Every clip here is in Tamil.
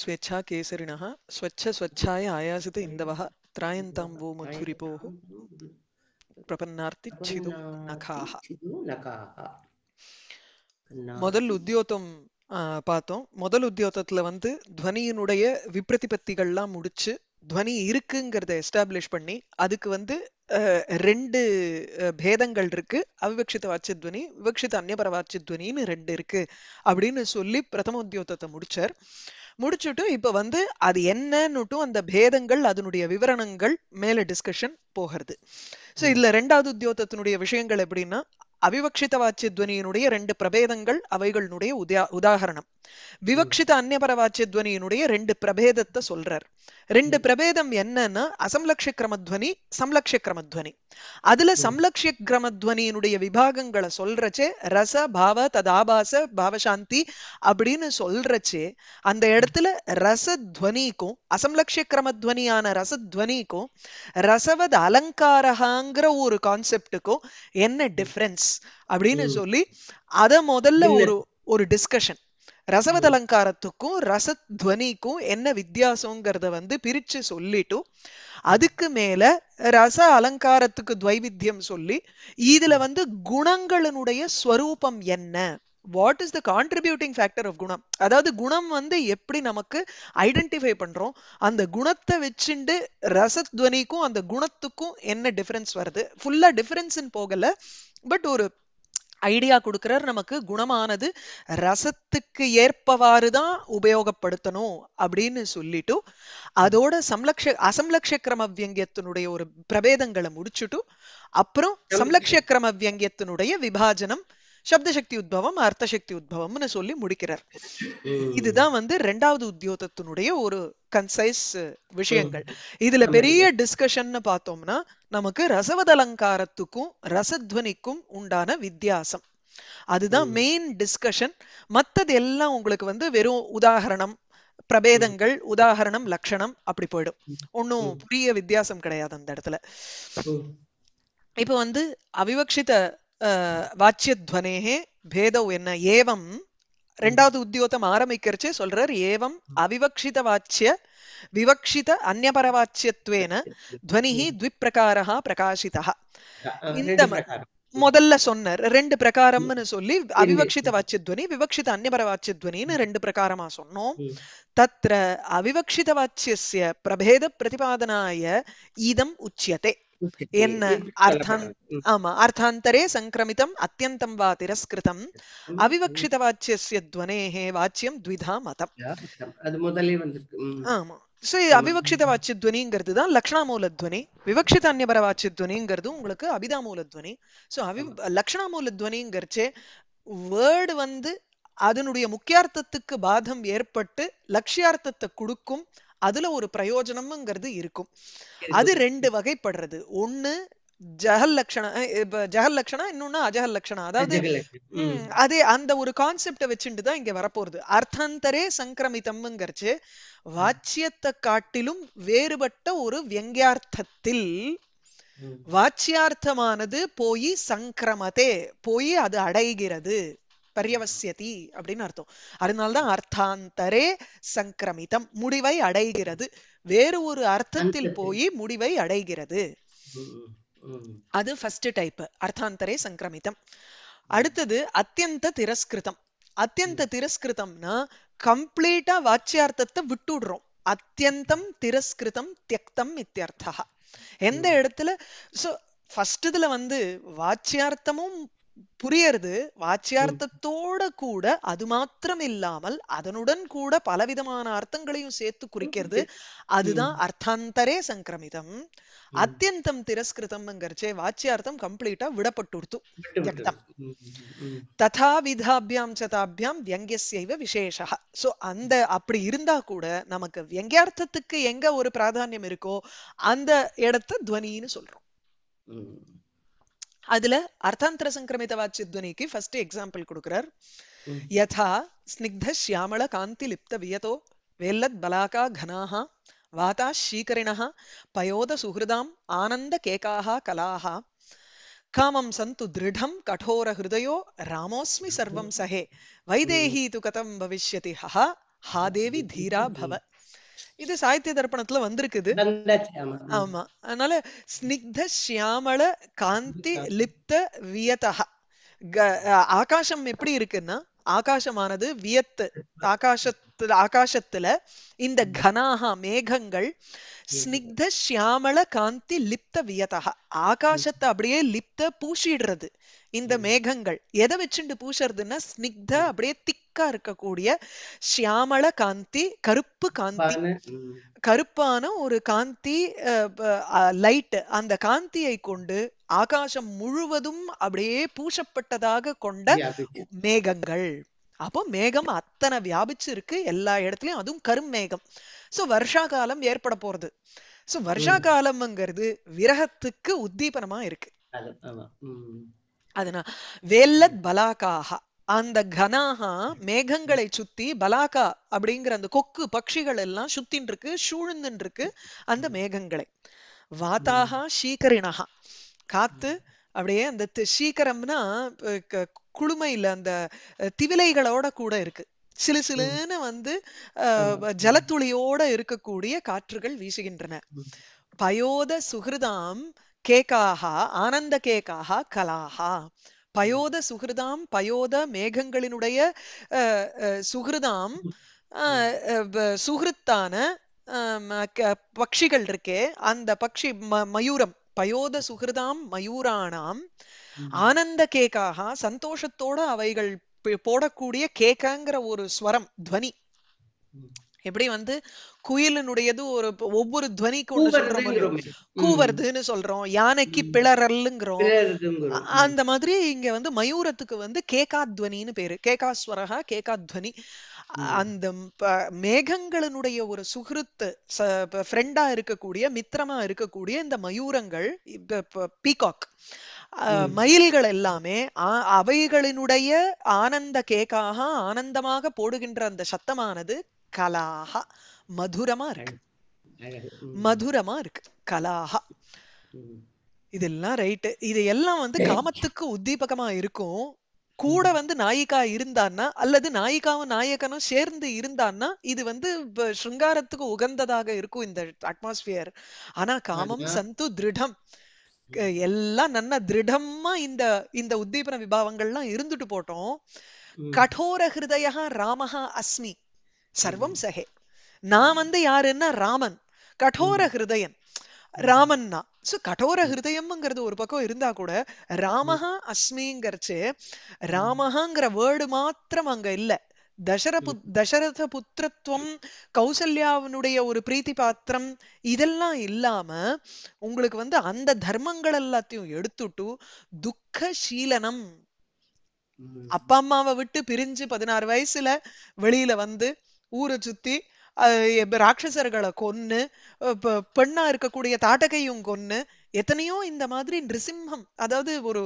स्वेच्छा केसरिणः स्वच्छस्वच्छाय आयासित इन्दवः त्रायन्तां वो मधुरिपोः ಪ್ರಪನ್ನಾರ್ತಿಚ್ಛಿದು ನಖಾಹ முதல் உத்தியோத்தம் பார்த்தோம் முதல் உத்தியோகத்துல வந்து துவனியினுடைய விபிரதிபத்திகள்லாம் முடிச்சு துவனி இருக்குங்கிறத எஸ்டாப்ளிஷ் பண்ணி அதுக்கு வந்து ரெண்டு பேதங்கள் இருக்கு அவிவக்ஷித வாட்சித்வனி விவக்ஷித அந்நியபர வாட்சித்வனின்னு ரெண்டு இருக்கு அப்படின்னு சொல்லி பிரதம உத்தியோகத்தை முடிச்சார் முடிச்சுட்டு இப்ப வந்து அது என்னன்னுட்டும் அந்த பேதங்கள் அதனுடைய விவரணங்கள் மேல டிஸ்கஷன் போகிறது ஸோ இதுல ரெண்டாவது உத்தியோகத்தினுடைய விஷயங்கள் எப்படின்னா அவிவக்ஷித வாச்சிய துவனியினுடைய ரெண்டு பிரபேதங்கள் அவைகளினுடைய உதா உதாகரணம் விவக்ஷித அந்நியபர துவனியினுடைய ரெண்டு பிரபேதத்தை சொல்றார் ரெண்டு பிரபேதம் என்னன்னா அசம்லக்ஷிய கிரமத்வனி சம்லக்ஷ கிரமத்வனி அதுல சம்லக்ஷிய கிரமத்வனியினுடைய விபாகங்களை சொல்றச்சே ரச பாவ ததாபாச பாவசாந்தி அப்படின்னு சொல்றச்சே அந்த இடத்துல ரசத்வனிக்கும் அசம்லக்ஷ கிரமத்வனியான ரசத்வனிக்கும் ரசவத் அலங்காரகாங்கிற ஒரு கான்செப்டுக்கும் என்ன டிஃப்ரென்ஸ் அப்படின்னு சொல்லி அத முதல்ல ஒரு ஒரு டிஸ்கஷன் ரசவதலங்காரத்துக்கும் அலங்காரத்துக்கும் ரசத்வனிக்கும் என்ன வித்தியாசங்கிறத வந்து பிரிச்சு சொல்லிட்டு அதுக்கு மேல ரச அலங்காரத்துக்கு துவைவித்தியம் சொல்லி இதுல வந்து குணங்களினுடைய ஸ்வரூபம் என்ன what is the contributing factor of குணம் அதாவது குணம் வந்து எப்படி நமக்கு ஐடென்டிஃபை பண்றோம் அந்த குணத்தை வச்சுண்டு ரசத்வனிக்கும் அந்த குணத்துக்கும் என்ன டிஃப்ரென்ஸ் வருது ஃபுல்லாக டிஃபரன்ஸ்ன்னு போகலை பட் ஒரு ஐடியா கொடுக்குறார் நமக்கு குணமானது ரசத்துக்கு ஏற்பவாறு தான் உபயோகப்படுத்தணும் அப்படின்னு சொல்லிட்டு அதோட சம்லக்ஷ அசம்லக்ஷ கிரம வியங்கியத்தினுடைய ஒரு பிரபேதங்களை முடிச்சுட்டு அப்புறம் சம்லக்ஷ கிரம வியங்கியத்தினுடைய விபாஜனம் சப்த சக்தி உத்பவம் அர்த்த சக்தி உத்பவம்னு சொல்லி முடிக்கிறார் இதுதான் வந்து ரெண்டாவது உத்தியோகத்தினுடைய ஒரு கன்சைஸ் விஷயங்கள் இதுல பெரிய டிஸ்கஷன் பார்த்தோம்னா நமக்கு ரசவதலங்காரத்துக்கும் ரசத்வனிக்கும் உண்டான வித்தியாசம் அதுதான் மெயின் டிஸ்கஷன் மத்தது எல்லாம் உங்களுக்கு வந்து வெறும் உதாகரணம் பிரபேதங்கள் உதாகரணம் லட்சணம் அப்படி போயிடும் ஒன்னும் புரிய வித்தியாசம் கிடையாது அந்த இடத்துல இப்ப வந்து அவிவக்ஷித வாச்சியத்வனேகே பேதவ் என்ன ஏவம் ரெண்டாவது உத்தியோகம் ஆரம்பிக்கிறச்சே சொல்றார் ஏவம் அவிவக்ஷித வாச்சிய விவக்ஷித அந்நபரவாச்சியத்வேன துவனிஹி த்விப்பிரகாரா பிரகாசிதா இந்த முதல்ல சொன்னார் ரெண்டு பிரகாரம்னு சொல்லி அவிவக்ஷித வாச்சியத்வனி விவக்ஷித அந்நபர வாச்சியத்வனின்னு ரெண்டு பிரகாரமா சொன்னோம் தத்ர அவிவக்ஷித வாச்சியஸ்ய பிரபேத பிரதிபாதனாய இதம் உச்சியதே येन अर्थान् आम अर्थान्तरे सङ्क्रमितम् अत्यन्तं वा तिरस्कृतम् अविवक्षितवाच्यस्य ध्वनेः वाच्यं द्विधा मतम् ஆமா ஸோ இது அவிவக்ஷித வாட்சித்வனிங்கிறது தான் லக்ஷணா மூலத்வனி விவக்ஷித அந்நியபர துவனிங்கிறது உங்களுக்கு அபிதா துவனி சோ அவி லக்ஷணா மூலத்வனிங்கிறச்சே வேர்டு வந்து அதனுடைய முக்கியார்த்தத்துக்கு பாதம் ஏற்பட்டு லட்சியார்த்தத்தை கொடுக்கும் அதுல ஒரு பிரயோஜனம்ங்கிறது இருக்கும் அது ரெண்டு வகைப்படுறது ஒண்ணு ஜஹல் லட்சணம் ஜஹல் லட்சணம் இன்னொன்னு அஜஹல் லட்சணம் அதாவது அதே அந்த ஒரு கான்செப்ட வச்சுட்டு தான் இங்க வரப்போறது அர்த்தாந்தரே சங்கிரமிதம்ங்கிறச்சு வாச்சியத்தை காட்டிலும் வேறுபட்ட ஒரு வியங்கியார்த்தத்தில் வாச்சியார்த்தமானது போய் சங்கிரமதே போய் அது அடைகிறது பரியவசியதி அப்படின்னு அர்த்தம் அதனால்தான் அர்த்தாந்தரே சங்கிரமிதம் முடிவை அடைகிறது வேறு ஒரு அர்த்தத்தில் போய் முடிவை அடைகிறது அது ஃபர்ஸ்ட் டைப் அர்த்தாந்தரே சங்கிரமிதம் அடுத்தது அத்தியந்த திரஸ்கிருதம் அத்தியந்த திரஸ்கிருதம்னா கம்ப்ளீட்டா வாச்சியார்த்தத்தை விட்டுடுறோம் அத்தியந்தம் திரஸ்கிருதம் தியக்தம் இத்தியர்த்தா எந்த இடத்துல சோ ஃபர்ஸ்ட் இதுல வந்து வாச்சியார்த்தமும் புரியறது வாச்சியார்த்தத்தோட கூட அது மாத்திரம் இல்லாமல் அதனுடன் கூட பலவிதமான அர்த்தங்களையும் சேர்த்து குறிக்கிறது அதுதான் அர்த்தாந்தரே சங்கிரமிதம் அத்தியந்தம் திரஸ்கிருதம்ங்கிறச்சே வாச்சியார்த்தம் கம்ப்ளீட்டா விடப்பட்டுடுத்து வியக்தம் ததா விதாபியாம் சதாபியாம் வியங்கியசைவ விசேஷா சோ அந்த அப்படி இருந்தா கூட நமக்கு வியங்கியார்த்தத்துக்கு எங்க ஒரு பிராதானியம் இருக்கோ அந்த இடத்த துவனின்னு சொல்றோம் ಅದಲೆ ಅರ್ಥಾಂತರ ಸಂಕ್ರಮಿತ ವಾಚ್ಯ್ದ್ವನಿಕಿ ಫಸ್ಟ್ ಎಕ್ಸಾಮ್ಪಲ್ ಕೊಡ್ಕೊರರ್ ಯಥಾ ಸ್ನಿಗ್ಧಸ್ಯ ಆಮಳಕಾಂತಿ ಲಿಪ್ತವಿಯತೋ ವೇಲ್ಲದ್ ಬಲಕಾ ಘನಃ ವಾತಃ ಶೀಕರಿಣಃ ಪಯೋದ ಸುಹೃದಾಂ ಆನಂದ ಕೆಕಾಃ ಕಲಾಃ ಕಾಮಂ ಸಂತು ದೃಢಂ ಕಠೋರ ಹೃದಯೋ ರಾಮೋಸ್ಮಿ ಸರ್ವಂ ಸಹೇ ವೈದೇಹಿ ತುಕತಂ ಭವಿಷ್ಯತಿ ಹಃ ಹಾ ದೇವಿ ಧೀರಾ ಭವ இது சாகித்ய தர்ப்பணத்துல வந்திருக்குது ஆமா அதனால ஸ்னிக்த சியாமல காந்தி லிப்த வியதா ஆகாசம் எப்படி இருக்குன்னா ஆகாசமானது வியத்து ஆகாச வானத்துல ஆகாசத்துல இந்த கனாகா மேகங்கள் ஸ்னிக்த சியாமல காந்தி லிப்த வியதா ஆகாசத்தை அப்படியே லிப்த பூசிடுறது இந்த மேகங்கள் எதை வச்சுட்டு பூசறதுன்னா ஸ்னிக்த அப்படியே திக்கா இருக்கக்கூடிய சியாமல காந்தி கருப்பு காந்தி கருப்பான ஒரு காந்தி லைட் அந்த காந்தியை கொண்டு ஆகாசம் முழுவதும் அப்படியே பூசப்பட்டதாக கொண்ட மேகங்கள் அப்போ மேகம் அத்தனை வியாபிச்சு இருக்கு எல்லா இடத்துலயும் அதுவும் கரும் மேகம் சோ வருஷா காலம் ஏற்பட போறது சோ வருஷா காலம்ங்கிறது விரகத்துக்கு உத்தீபனமா இருக்கு அதனா வேல்லத் பலாக்காக அந்த கனாக மேகங்களை சுத்தி பலாக்கா அப்படிங்கிற அந்த கொக்கு பட்சிகள் எல்லாம் சுத்தின் இருக்கு சூழ்ந்துன்னு இருக்கு அந்த மேகங்களை வாத்தாகா சீக்கரிணகா காத்து அப்படியே அந்த சீக்கிரம்னா குளுமையில அந்த திவிலைகளோட கூட இருக்கு சிலு சிலுன்னு வந்து ஜலத்துளியோட இருக்கக்கூடிய காற்றுகள் வீசுகின்றன பயோத சுகிருதாம் கேக்காகா ஆனந்த கேக்காகா கலாகா பயோத சுகிருதாம் பயோத மேகங்களினுடைய சுகிருதாம் சுகிருத்தான பட்சிகள் இருக்கே அந்த பட்சி மயூரம் பயோத சுகிருதாம் மயூரானாம் ஆனந்த கேக்காக சந்தோஷத்தோட அவைகள் போடக்கூடிய கேக்கங்கிற ஒரு ஸ்வரம் துவனி எப்படி வந்து குயிலினுடையது ஒரு ஒவ்வொரு துவனிக்கும் கூவருதுன்னு சொல்றோம் யானைக்கு பிளரல்லுங்கிறோம் அந்த மாதிரி இங்க வந்து மயூரத்துக்கு வந்து கேக்கா துவனின்னு பேரு கேகா ஸ்வரகா துவனி அந்த மேகங்களினுடைய ஒரு சுகிருத்து ஃப்ரெண்டா இருக்கக்கூடிய மித்திரமா இருக்கக்கூடிய இந்த மயூரங்கள் பீகாக் மயில்கள் எல்லாமே அவைகளினுடைய ஆனந்த கேக்காக ஆனந்தமாக போடுகின்ற அந்த சத்தமானது கலாக மதுரமா இருக்கு மதுரமா இருக்கு கலாக இதெல்லாம் ரைட்டு இது எல்லாம் வந்து காமத்துக்கு உத்தீபகமா இருக்கும் கூட வந்து நாயிகா இருந்தான்னா அல்லது நாயிகாவும் நாயகனும் சேர்ந்து இருந்தான்னா இது வந்து ஸ்ருங்காரத்துக்கு உகந்ததாக இருக்கும் இந்த அட்மாஸ்பியர் ஆனா காமம் சந்து திருடம் எல்லாம் நல்ல திருடமா இந்த இந்த உத்தீபன விபாவங்கள்லாம் இருந்துட்டு போட்டோம் கடோர ஹிருதயா ராமஹா அஸ்மி சர்வம் சஹே நான் வந்து யாருன்னா ராமன் கடோர ஹிருதயன் ராமன்னா ஸோ கடோர ஹிருதயம்ங்கிறது ஒரு பக்கம் இருந்தா கூட ராமஹா அஸ்மிங்கிறச்சு ராமஹாங்கிற வேர்டு மாத்திரம் அங்க இல்ல தசரபு தசரத புத்திரத்துவம் கௌசல்யாவினுடைய ஒரு பிரீத்தி பாத்திரம் இதெல்லாம் இல்லாம உங்களுக்கு வந்து அந்த தர்மங்கள் எல்லாத்தையும் எடுத்துட்டு துக்க சீலனம் அப்பா அம்மாவை விட்டு பிரிஞ்சு பதினாறு வயசுல வெளியில வந்து ஊரை சுத்தி ராட்சசர்களை கொன்னு பெண்ணா இருக்கக்கூடிய தாட்டகையும் கொன்னு எத்தனையோ இந்த மாதிரி நிருசிம்மம் அதாவது ஒரு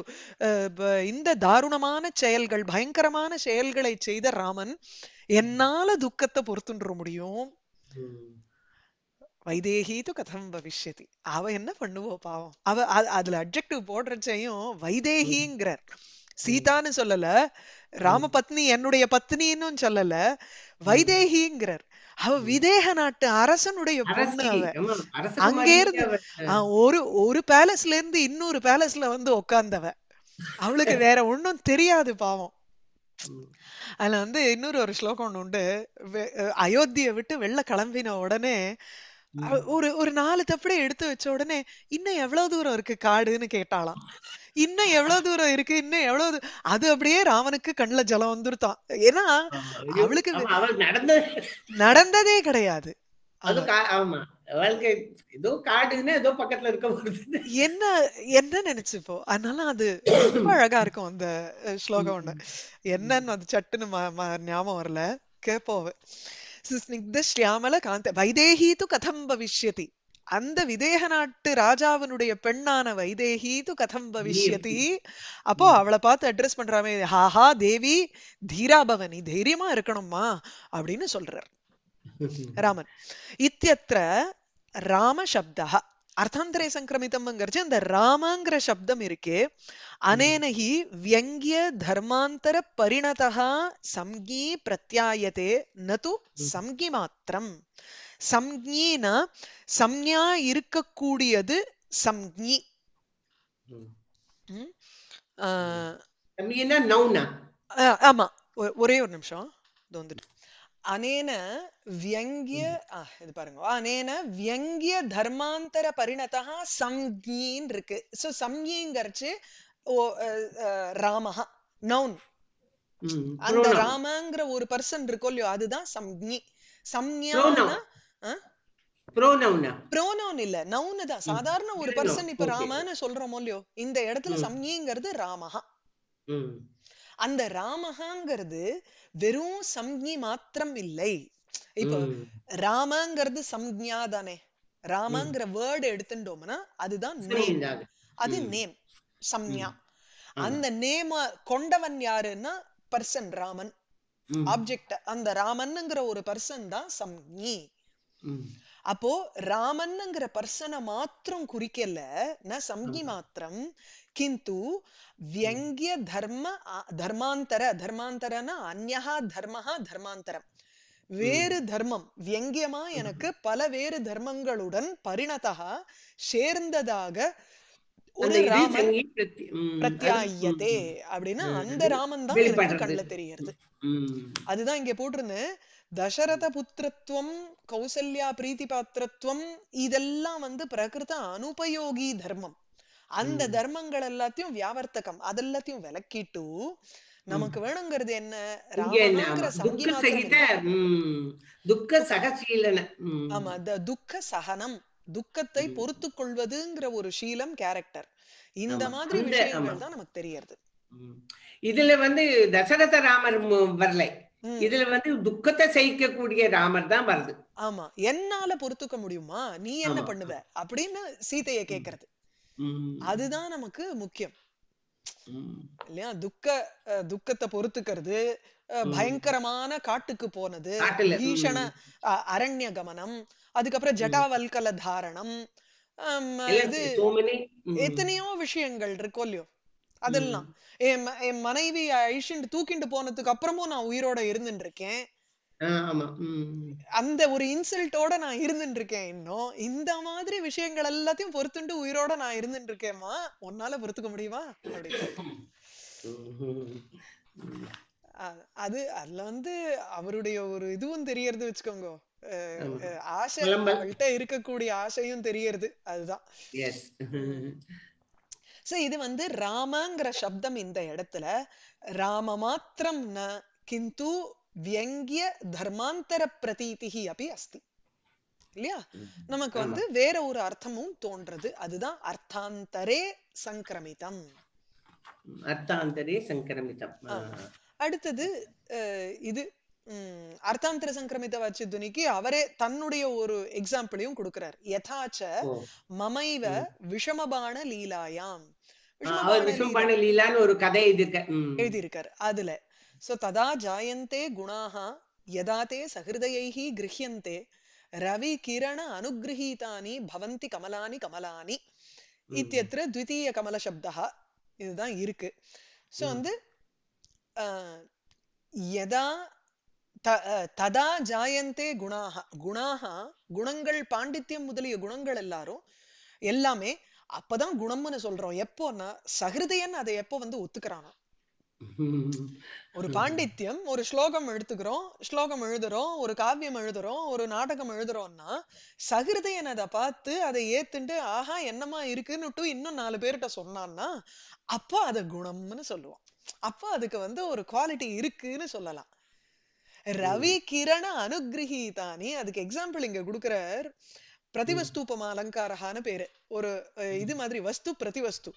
இந்த தாருணமான செயல்கள் பயங்கரமான செயல்களை செய்த ராமன் என்னால துக்கத்தை பொறுத்துன்ற முடியும் வைதேகி து கதம் பவிஷ்யதி அவ என்ன பண்ணுவோ பாவம் அவ அதுல அப்ஜெக்டிவ் போடுறச்சையும் வைதேகிங்கிறார் சீதான்னு சொல்லல ராம பத்னி என்னுடைய பத்னின்னு சொல்லல வைதேகிங்கிறார் அவ விதேக நாட்டு அரசனுடைய பொண்ணு அவ அங்கே ஒரு ஒரு பேலஸ்ல இருந்து இன்னொரு பேலஸ்ல வந்து உட்கார்ந்தவ அவளுக்கு வேற ஒன்னும் தெரியாது பாவம் அதுல வந்து இன்னொரு ஒரு ஸ்லோகம் ஒண்ணு உண்டு அயோத்தியை விட்டு வெளில கிளம்பின உடனே ஒரு ஒரு நாலு தப்படி எடுத்து வச்ச உடனே இன்னும் எவ்வளவு தூரம் இருக்கு காடுன்னு கேட்டாளாம் இன்னும் எவ்வளவு தூரம் இருக்கு இன்னும் எவ்வளவு அது அப்படியே ராவனுக்கு கண்ணுல ஜலம் வந்துருத்தான் ஏன்னா அவளுக்கு நடந்ததே கிடையாது என்ன என்ன அதனால அது ரொம்ப அழகா இருக்கும் அந்த ஸ்லோகம் ஒண்ணு என்னன்னு அது சட்டுன்னு ஞாபகம் வரல காந்த வைதேகி து கதம் பவிஷ்யதி அந்த விதேக நாட்டு ராஜாவினுடைய பெண்ணான வைதேகி து கதம் பவிஷ்யதி அப்போ அவளை பார்த்து அட்ரஸ் பண்றாமே ஹாஹா தேவி தீராபவனி தைரியமா இருக்கணும்மா அப்படின்னு சொல்றார் ராமன் இத்தியத்திர ராம சப்தா அர்த்தாந்தரே சங்கிரமித்தம் அந்த ராமங்கிற சப்தம் இருக்கே அனேனஹி வியங்கிய தர்மாந்தர பரிணதா சம்கி பிரத்யாயத்தே நது சம்கி மாத்திரம் சம்ஞினா சம்ஞா இருக்கக்கூடியது சம்ஞி ஆமா ஒரே ஒரு நிமிஷம் வியங்கிய இது பாருங்க அனேன வியங்கிய தர்மாந்தர பரிணதா சம்ஞின் இருக்கு சோ சம்ஞிங்கரிச்சு ராமஹா நவுன் அந்த ராமங்கிற ஒரு பர்சன் இருக்கோ இல்லையோ அதுதான் சம்ஞி சம்ஞானா ப்ரோனவுன் சாதாரண ஒரு பர்சன் இப்ப ராமன்னு சொல்றோமோ இல்லையோ இந்த இடத்துல சம்ஞிங்கிறது ராமஹா அந்த ராமஹாங்கிறது வெறும் சம்ஞி மாத்திரம் இல்லை இப்போ ராமாங்கிறது சம்ஞா தானே ராமாங்கிற வேர்டு எடுத்துட்டோம்னா அதுதான் நேம் அது நேம் சம்யா அந்த நேம கொண்டவன் யாருன்னா பர்சன் ராமன் ஆப்ஜெக்ட் அந்த ராமன்ங்கிற ஒரு பர்சன் தான் சம்ஞி அப்போ ராமன்ங்கிற பர்சனை மாத்திரம் குறிக்கல ந சம்கி மாத்திரம் கிந்து வியங்கிய தர்ம தர்மாந்தர தர்மாந்தரனா அந்யஹா தர்மஹா தர்மாந்தரம் வேறு தர்மம் வியங்கியமா எனக்கு பல வேறு தர்மங்களுடன் பரிணதா சேர்ந்ததாக ஒரு ராமன் பிரத்யாயத்தே அப்படின்னா அந்த ராமன் தான் எனக்கு கண்ணுல தெரியறது அதுதான் இங்க போட்டிருந்தேன் தசரத புத்திரத்துவம் கௌசல்யா பிரீத்தி பாத்திரத்துவம் இதெல்லாம் வந்து பிரகிருத அனுபயோகி தர்மம் அந்த தர்மங்கள் எல்லாத்தையும் வியாவர்த்தகம் அதெல்லாத்தையும் விளக்கிட்டு நமக்கு வேணுங்கிறது என்ன ஆமா துக்க சகனம் துக்கத்தை பொறுத்து கொள்வதுங்கிற ஒரு சீலம் கேரக்டர் இந்த மாதிரி விஷயங்கள் தான் நமக்கு தெரியறது இதுல வந்து தசரத ராமர் வரலை இதுல வந்து துக்கத்தை சகிக்கக்கூடிய ராமர் தான் வருது ஆமா என்னால பொறுத்துக்க முடியுமா நீ என்ன பண்ணுவ அப்படின்னு சீதைய கேக்குறது அதுதான் நமக்கு முக்கியம் இல்லையா துக்க துக்கத்தை பொறுத்துக்கிறது பயங்கரமான காட்டுக்கு போனது ஈஷண அரண்ய கமனம் அதுக்கப்புறம் ஜட்டாவல்கல தாரணம் எத்தனையோ விஷயங்கள் இருக்கோ இல்லையோ அதெல்லாம் என் என் மனைவி அழிச்சுட்டு தூக்கிட்டு போனதுக்கு அப்புறமும் நான் உயிரோட இருந்துட்டு இருக்கேன் அந்த ஒரு இன்சல்ட்டோட நான் இருந்துட்டு இருக்கேன் இன்னும் இந்த மாதிரி விஷயங்கள் எல்லாத்தையும் பொறுத்துண்டு உயிரோட நான் இருந்துட்டு இருக்கேம்மா உன்னால பொறுத்துக்க முடியுமா அது அதுல வந்து அவருடைய ஒரு இதுவும் தெரியறது வச்சுக்கோங்க ஆசை அவள்கிட்ட இருக்கக்கூடிய ஆசையும் தெரியறது அதுதான் ஸோ இது வந்து ராமங்கிற சப்தம் இந்த இடத்துல ராம மாத்திரம் ந கிந்து வியங்கிய தர்மாந்தர பிரதீதிகி அப்படி அஸ்தி இல்லையா நமக்கு வந்து வேற ஒரு அர்த்தமும் தோன்றது அதுதான் அர்த்தாந்தரே சங்கிரமிதம் அர்த்தாந்தரே சங்கிரமிதம் அடுத்தது இது சங்கிரமித்த சங்கிரமித துணிக்கு அவரே தன்னுடைய ஒரு எக்ஸாம்பிளையும் கொடுக்கிறார் யதாச்ச மமைவ விஷமபான லீலாயாம் விஷமபான லீலான்னு ஒரு கதை எழுதியிருக்கார் அதுல சோ ததா ஜாயந்தே குணாஹா யதாதே ரவி கிரண அனுகிரகீதானி பவந்தி கமலானி கமலானி இத்தியத்திர த்விதீய கமல சப்தா இதுதான் இருக்கு சோ வந்து எதா ததா ஜாயந்தே குணாக குணாக குணங்கள் பாண்டித்யம் முதலிய குணங்கள் எல்லாரும் எல்லாமே அப்பதான் குணம்னு சொல்றோம் எப்போன்னா சகிருதயன் அதை எப்போ வந்து ஒத்துக்கிறானா ஒரு பாண்டித்யம் ஒரு ஸ்லோகம் எடுத்துக்கிறோம் ஸ்லோகம் எழுதுறோம் ஒரு காவியம் எழுதுறோம் ஒரு நாடகம் எழுதுறோம்னா சகிருதயன் அதை பார்த்து அதை ஏத்துண்டு ஆஹா என்னமா இருக்குன்னுட்டு இன்னும் நாலு பேர்கிட்ட சொன்னான்னா அப்போ அதை குணம்னு சொல்லுவோம் அப்போ அதுக்கு வந்து ஒரு குவாலிட்டி இருக்குன்னு சொல்லலாம் ரவி கிரண அனுகிரகீதானி அதுக்கு எக்ஸாம்பிள் இங்க கொடுக்கிறார் பிரதிவஸ்தூபம் அலங்காரகான பேரு ஒரு இது மாதிரி வஸ்து பிரதிவஸ்து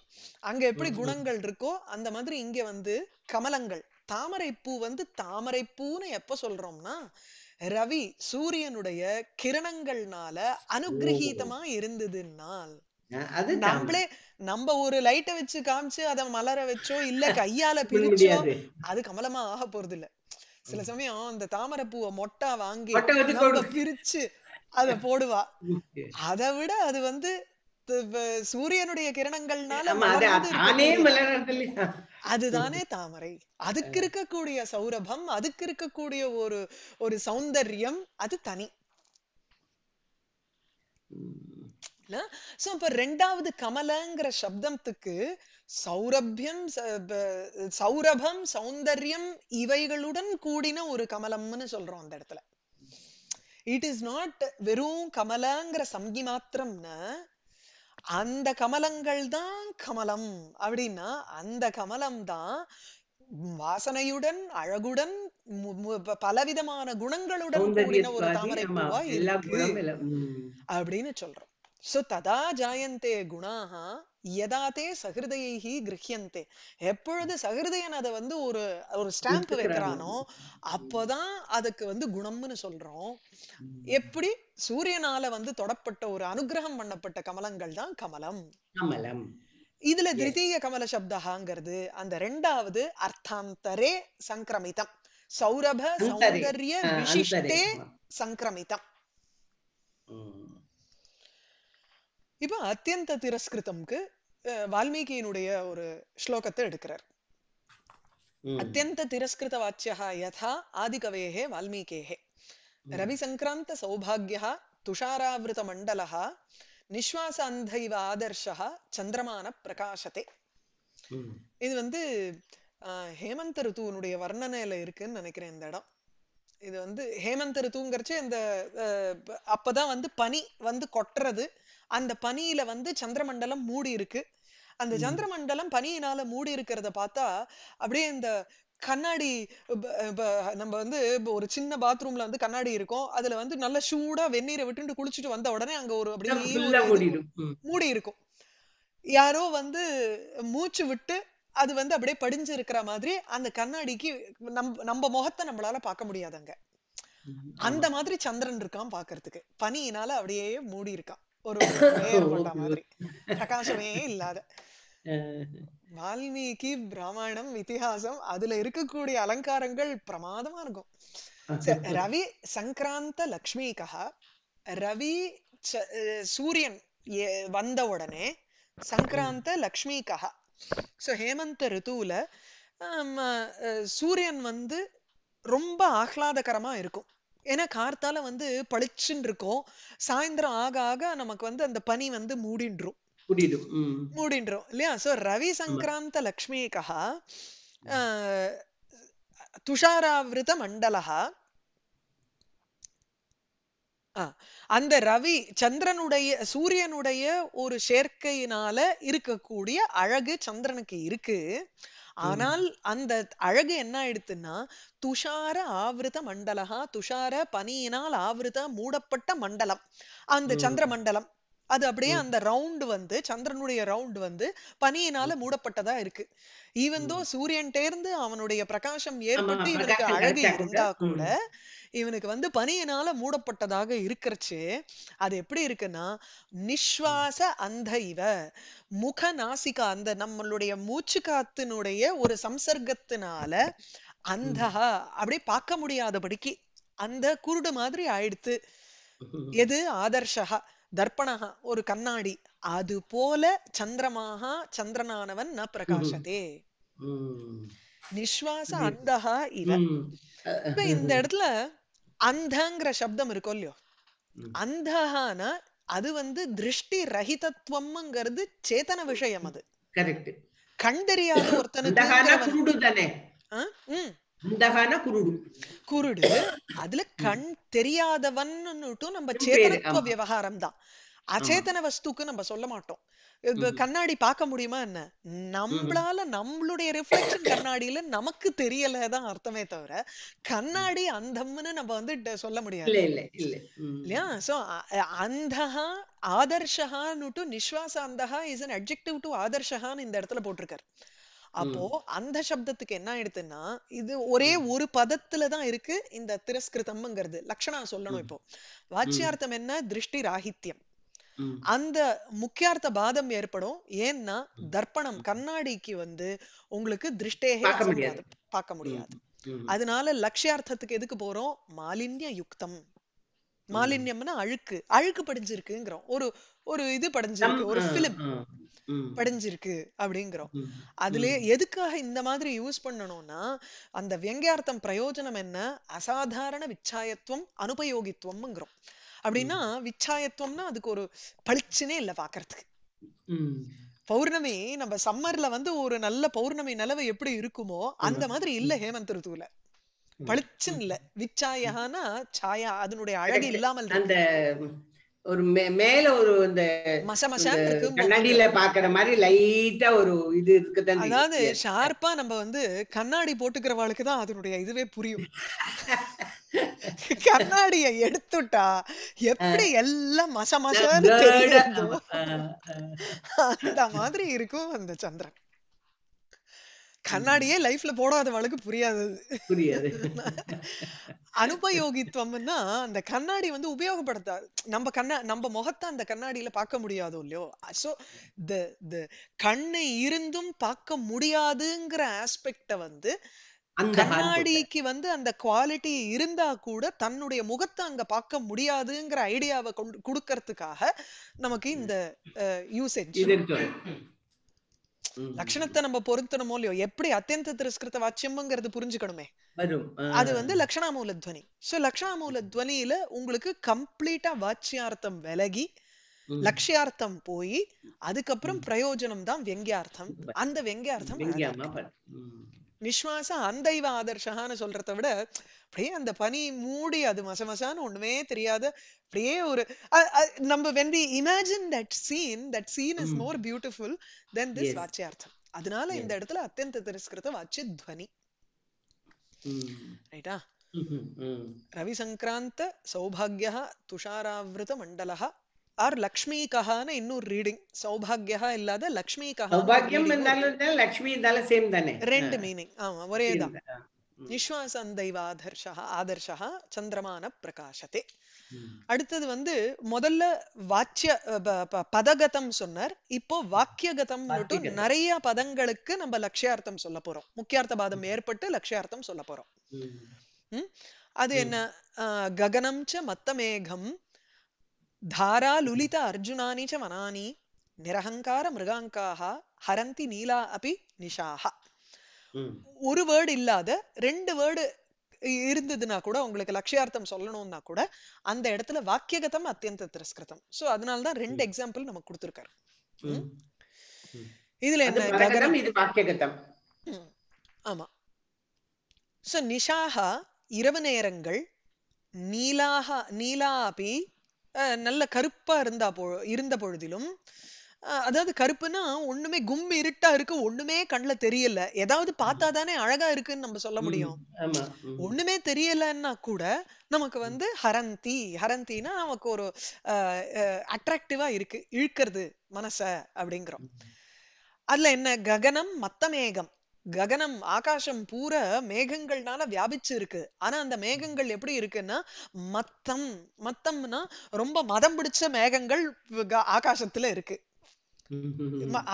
அங்க எப்படி குணங்கள் இருக்கோ அந்த மாதிரி இங்க வந்து கமலங்கள் தாமரைப்பூ வந்து தாமரைப்பூன்னு எப்ப சொல்றோம்னா ரவி சூரியனுடைய கிரணங்கள்னால அனுகிரகீதமா இருந்ததுனால் அது நம்மளே நம்ம ஒரு லைட்டை வச்சு காமிச்சு அத மலர வச்சோ இல்ல கையால பிரிச்சோ அது கமலமா ஆக போறது இல்லை சில சமயம் இந்த தாமரைப்பூவை மொட்டா வாங்கி பிரிச்சு அத போடுவா அதை விட அது வந்து சூரியனுடைய கிரணங்கள்னால அதுதானே தாமரை அதுக்கு இருக்கக்கூடிய சௌரபம் அதுக்கு இருக்கக்கூடிய ஒரு ஒரு சௌந்தர்யம் அது தனி சோ அப்ப ரெண்டாவது கமலங்கிற சப்தத்துக்கு சௌரபியம் சௌரபம் சௌந்தர்யம் இவைகளுடன் கூடின ஒரு கமலம்னு சொல்றோம் அந்த இடத்துல இட் இஸ் நாட் வெறும் கமலங்கிற சங்கி மாத்திரம்னா அந்த கமலங்கள் தான் கமலம் அப்படின்னா அந்த கமலம் தான் வாசனையுடன் அழகுடன் பலவிதமான குணங்களுடன் கூடின ஒரு தாமரை பூவா இருக்கு அப்படின்னு சொல்றோம் சோ ததா ஜாயந்தே குணாஹா எதா தே சகிருதையி கிரகியந்தே எப்பொழுது சகிருதையன் அதை வந்து ஒரு ஒரு ஸ்டாம்ப் வைக்கிறானோ அப்போதான் அதுக்கு வந்து குணம்னு சொல்றோம் எப்படி சூரியனால வந்து தொடப்பட்ட ஒரு அனுகிரகம் பண்ணப்பட்ட கமலங்கள் தான் கமலம் கமலம் இதுல திருத்தீய கமல சப்தகாங்கிறது அந்த ரெண்டாவது அர்த்தாந்தரே சங்கிரமிதம் சௌரப சௌந்தர்ய விசிஷ்டே சங்கிரமிதம் இப்போ அத்தியந்த திரஸ்கிருதம்க்கு வால்மீகியினுடைய ஒரு ஸ்லோகத்தை எடுக்கிறார் அத்தியந்த திரஸ்கிருத வாச்சியா யதா ஆதிகவேகே வால்மீகேகே ரவிசங்கிராந்த சௌபாகியா துஷாராவிருத மண்டலா நிஸ்வாச நிஸ்வாசாந்தைவ ஆதர்ஷா சந்திரமான பிரகாசத்தை இது வந்து ஹேமந்த ருத்துவனுடைய வர்ணனையில இருக்குன்னு நினைக்கிறேன் இந்த இடம் இது வந்து ஹேமந்த ருத்துங்கிறச்சு இந்த அப்பதான் வந்து பனி வந்து கொட்டுறது அந்த பனியில வந்து சந்திரமண்டலம் மூடி இருக்கு அந்த சந்திரமண்டலம் பனியினால மூடி இருக்கிறத பார்த்தா அப்படியே இந்த கண்ணாடி நம்ம வந்து ஒரு சின்ன பாத்ரூம்ல வந்து கண்ணாடி இருக்கும் அதுல வந்து நல்ல சூடா வெந்நீரை விட்டு குளிச்சுட்டு வந்த உடனே அங்க ஒரு அப்படியே மூடி இருக்கும் யாரோ வந்து மூச்சு விட்டு அது வந்து அப்படியே படிஞ்சு இருக்கிற மாதிரி அந்த கண்ணாடிக்கு நம் நம்ம முகத்தை நம்மளால பார்க்க முடியாது அங்க அந்த மாதிரி சந்திரன் இருக்கான் பாக்குறதுக்கு பனியினால அப்படியே மூடி இருக்கான் ஒரு பிரகாசமே இல்லாத வால்மீகி பிராமணம் இத்திஹாசம் அதுல இருக்கக்கூடிய அலங்காரங்கள் பிரமாதமா இருக்கும் ரவி சங்கராந்த லக்ஷ்மிகா ரவி சூரியன் வந்த உடனே சங்கராந்த லக்ஷ்மிகா சோ ஹேமந்த ரித்துல சூரியன் வந்து ரொம்ப ஆஹ்லாதகரமா இருக்கும் ஏன்னா கார்த்தால வந்து பளிச்சுன்னு இருக்கும் சாயந்தரம் ஆக ஆக நமக்கு வந்து அந்த பனி வந்து மூடின்றும் மூடின்றோம் இல்லையா சோ ரவி சங்கராந்த லக்ஷ்மி கஹா துஷாராவிருத மண்டலஹா அந்த ரவி சந்திரனுடைய சூரியனுடைய ஒரு சேர்க்கையினால இருக்கக்கூடிய அழகு சந்திரனுக்கு இருக்கு ஆனால் அந்த அழகு என்ன ஆயிடுத்துன்னா துஷார ஆவிருத மண்டலகா துஷார பனியினால் ஆவிருத மூடப்பட்ட மண்டலம் அந்த சந்திர மண்டலம் அது அப்படியே அந்த ரவுண்ட் வந்து சந்திரனுடைய ரவுண்ட் வந்து பனியினால மூடப்பட்டதா இருக்கு ஈவன் சூரியன் தேர்ந்து அவனுடைய பிரகாசம் ஏற்பட்டு இவனுக்கு அழகு இருந்தா கூட இவனுக்கு வந்து பனியினால மூடப்பட்டதாக இருக்கிறச்சு அது எப்படி இருக்குன்னா நிஸ்வாச அந்த இவ முக நாசிகா அந்த நம்மளுடைய மூச்சு காத்தினுடைய ஒரு சம்சர்க்கத்தினால அந்தஹா அப்படியே பார்க்க முடியாதபடிக்கு அந்த குருடு மாதிரி ஆயிடுத்து எது ஆதர்ஷகா தர்ப்பணா ஒரு கண்ணாடி அது போல சந்திரமாக சந்திரனானவன் ந பிரகாசதே நிஸ்வாச அந்தகா இவ இப்ப இந்த இடத்துல அந்தங்கிற சப்தம் இருக்கும் இல்லையோ அந்தஹானா அது வந்து திருஷ்டி ரஹிதத்துவம்ங்கிறது சேத்தன விஷயம் அது கண்டறியாத ஒருத்தனுக்கு குருடு அதுல கண் தெரியாதவன் நம்ம சேதனத்துவ விவகாரம் தான் அச்சேதன வஸ்துக்கு நம்ம சொல்ல மாட்டோம் கண்ணாடி பார்க்க முடியுமா என்ன நம்மளால நம்மளுடைய ரிஃப்ளெக்ஷன் கண்ணாடியில நமக்கு தெரியலதான் அர்த்தமே தவிர கண்ணாடி அந்தம்னு நம்ம வந்து சொல்ல முடியாது இல்லையா சோ அந்தஹா ஆதர்ஷஹான்னு நிஸ்வாச அந்தஹா இஸ் அன் அட்ஜெக்டிவ் டு ஆதர்ஷஹான்னு இந்த இடத்துல போட்டிருக்காரு அப்போ அந்த சப்தத்துக்கு என்ன ஆயிடுதுன்னா இது ஒரே ஒரு பதத்துல தான் இருக்கு இந்த திரஸ்கிருதம்ங்கிறது லட்சணா சொல்லணும் இப்போ வாச்சியார்த்தம் என்ன திருஷ்டி ராகித்யம் அந்த முக்கியார்த்த பாதம் ஏற்படும் ஏன்னா தர்ப்பணம் கண்ணாடிக்கு வந்து உங்களுக்கு திருஷ்டே பார்க்க முடியாது அதனால லட்சியார்த்தத்துக்கு எதுக்கு போறோம் மாலின்ய யுக்தம் மாலின்யம்னா அழுக்கு அழுக்கு படிஞ்சிருக்குங்கிறோம் ஒரு ஒரு இது படைஞ்சிருக்கு ஒரு பிலிம் படிஞ்சிருக்கு அப்படிங்கிறோம் அதுல எதுக்காக இந்த மாதிரி யூஸ் பண்ணணும்னா அந்த வியங்கியார்த்தம் பிரயோஜனம் என்ன அசாதாரண விச்சாயத்துவம் அனுபயோகித்துவம்ங்கிறோம் அப்படின்னா விச்சாயத்துவம்னா அதுக்கு ஒரு பளிச்சுனே இல்ல பாக்குறதுக்கு பௌர்ணமி நம்ம சம்மர்ல வந்து ஒரு நல்ல பௌர்ணமி நிலவு எப்படி இருக்குமோ அந்த மாதிரி இல்ல ஹேமந்த் ருதுல பளிச்சுன்னு இல்ல விச்சாயானா சாயா அதனுடைய அழகு இல்லாமல் அந்த ஒரு மேல ஒரு இந்த கண்ணாடியில பாக்குற மாதிரி லைட்டா ஒரு இது இருக்கு அதாவது ஷார்ப்பா நம்ம வந்து கண்ணாடி போட்டுக்கிறவாளுக்குதான் தான் அதனுடைய இதுவே புரியும் கண்ணாடிய எடுத்துட்டா எப்படி எல்லாம் மச மசன்னு அந்த மாதிரி இருக்கும் அந்த சந்திரன் கண்ணாடியே லைஃப்ல போடாதவளுக்கு புரியாது புரியாது அனுபயோகித்வம்னா அந்த கண்ணாடி வந்து உபயோகப்படுத்தாது நம்ம கண்ணா நம்ம முகத்தை அந்த கண்ணாடியில பார்க்க முடியாதோ இல்லையோ சோ த த கண்ணை இருந்தும் பார்க்க முடியாதுங்கிற ஆஸ்பெக்ட வந்து கண்ணாடிக்கு வந்து அந்த குவாலிட்டி இருந்தா கூட தன்னுடைய முகத்தை அங்க பார்க்க முடியாதுங்கிற ஐடியாவை கொடுக்கறதுக்காக நமக்கு இந்த யூசேஜ் லட்சணத்தை நம்ம பொருத்தணுமோ இல்லையோ எப்படி அத்தியந்த திருஸ்கிருத வாச்சியம்ங்கிறது புரிஞ்சுக்கணுமே அது வந்து லக்ஷணாமூல துவனி சோ லக்ஷணாமூல துவனியில உங்களுக்கு கம்ப்ளீட்டா வாச்சியார்த்தம் விலகி லட்சியார்த்தம் போய் அதுக்கப்புறம் பிரயோஜனம் தான் வெங்கியார்த்தம் அந்த வெங்கியார்த்தம் நிஸ்வாச அந்தைவ ஆதர்ஷகான்னு சொல்றத விட அப்படியே அந்த பனி மூடி அது மசமசான்னு ஒண்ணுமே தெரியாத அப்படியே ஒரு நம்ம when imagine that scene that scene is more beautiful than this வாட்சியார்த்தம் அதனால இந்த இடத்துல அத்தியந்த திருஸ்கிருத வாட்சி துவனி ரைட்டா ரவிசங்கிராந்த சௌபாகிய துஷாராவிருத மண்டலா ஆர் லக்ஷ்மி கஹான்னு இன்னொரு ரீடிங் சௌபாகியா இல்லாத லக்ஷ்மிகா சௌபாகியம் இருந்தாலும் லக்ஷ்மி இருந்தாலும் சேம் தானே ரெண்டு மீனிங் ஆமா ஒரே தான் நிஸ்வாசம் தெய்வ ஆதர்ஷா ஆதர்ஷா சந்திரமான பிரகாசத்தை அடுத்தது வந்து முதல்ல வாச்சிய பதகதம் சொன்னார் இப்போ வாக்கியகதம் மட்டும் நிறைய பதங்களுக்கு நம்ம லட்சியார்த்தம் சொல்ல போறோம் முக்கியார்த்த பாதம் ஏற்பட்டு லட்சியார்த்தம் சொல்ல போறோம் அது என்ன ககனம் ச மத்தமேகம் ధారాలులిత అర్జునాని చ వనాని நிரகங்கார மிருகாங்காக ஹரந்தி நீலா அபி நிஷாக ஒரு வேர்டு இல்லாத ரெண்டு வேர்டு இருந்ததுன்னா கூட உங்களுக்கு லட்சியார்த்தம் சொல்லணும்னா கூட அந்த இடத்துல வாக்கியகதம் அத்தியந்த திரஸ்கிருதம் சோ தான் ரெண்டு எக்ஸாம்பிள் நமக்கு கொடுத்துருக்காரு இதுல என்ன ஆமா சோ நிஷாக இரவு நேரங்கள் நீலாக நீலா அபி நல்ல கருப்பா இருந்தா போ இருந்த பொழுதிலும் அதாவது கருப்புன்னா ஒண்ணுமே கும் இருட்டா இருக்கு ஒண்ணுமே கண்ணுல தெரியல ஏதாவது பார்த்தா தானே அழகா இருக்குன்னு நம்ம சொல்ல முடியும் ஒண்ணுமே தெரியலன்னா கூட நமக்கு வந்து ஹரந்தி ஹரந்தினா நமக்கு ஒரு அட்ராக்டிவா இருக்கு இழுக்கிறது மனச அப்படிங்கிறோம் அதுல என்ன ககனம் மத்தமேகம் ககனம் ஆகாசம் பூரா மேகங்கள்னால வியாபிச்சு இருக்கு ஆனா அந்த மேகங்கள் எப்படி இருக்குன்னா மத்தம் மத்தம்னா ரொம்ப மதம் பிடிச்ச மேகங்கள் ஆகாசத்துல இருக்கு